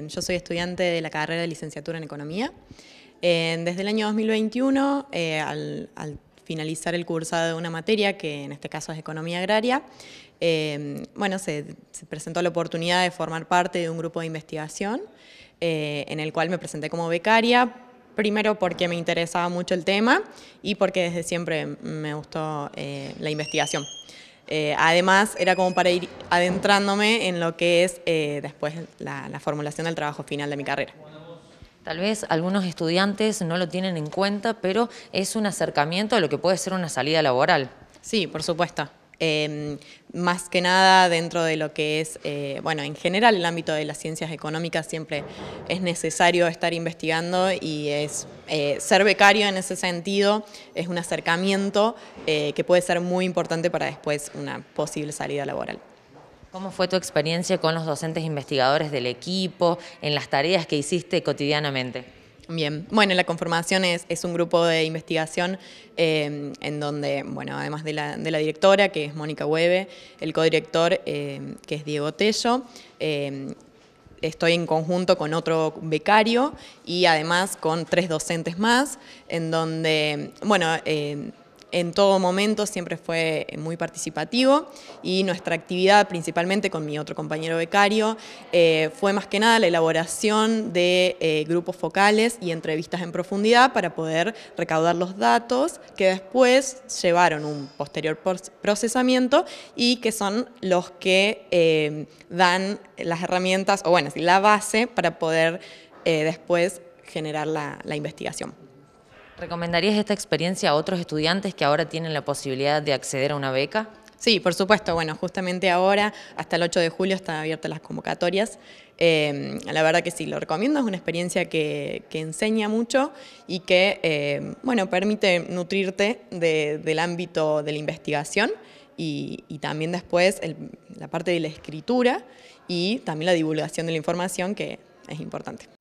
Em, yo soy estudiante de la carrera de licenciatura en Economía. Em, desde el año 2021, eh, al, finalizar el cursado de una materia, que en este caso es Economía Agraria, em, bueno, se, presentó la oportunidad de formar parte de un grupo de investigación eh, en el cual me presenté como becaria primero porque me interesaba mucho el tema y porque desde siempre me gustó eh, la investigación. Eh, además, era como para ir adentrándome en lo que es eh, después la formulación del trabajo final de mi carrera. Tal vez algunos estudiantes no lo tienen en cuenta, pero es un acercamiento a lo que puede ser una salida laboral. Sí, por supuesto. Em, más que nada dentro de lo que es, eh, bueno, en general el ámbito de las ciencias económicas siempre es necesario estar investigando y es eh, ser becario en ese sentido es un acercamiento eh, que puede ser muy importante para después una posible salida laboral. ¿Cómo fue tu experiencia con los docentes investigadores del equipo, en las tareas que hiciste cotidianamente? Bien, bueno, la conformación es, un grupo de investigación eh, en donde, bueno, además de la, de la directora, que es Mónica Hueve, el codirector, eh, que es Diego Tello, eh, estoy en conjunto con otro becario y además con tres docentes más, en donde, bueno, en todo momento siempre fue muy participativo y nuestra actividad, principalmente con mi otro compañero becario, eh, fue más que nada la elaboración de eh, grupos focales y entrevistas en profundidad para poder recaudar los datos que después llevaron un posterior procesamiento y que son los que eh, dan las herramientas, o bueno, la base para poder después generar la investigación. ¿Recomendarías esta experiencia a otros estudiantes que ahora tienen la posibilidad de acceder a una beca? Sí, por supuesto. Bueno, justamente ahora, hasta el 8 de julio, están abiertas las convocatorias. Em, la verdad que sí, lo recomiendo. Es una experiencia que, enseña mucho y que, em, bueno, permite nutrirte del ámbito de la investigación y, también después la parte de la escritura y también la divulgación de la información, que es importante.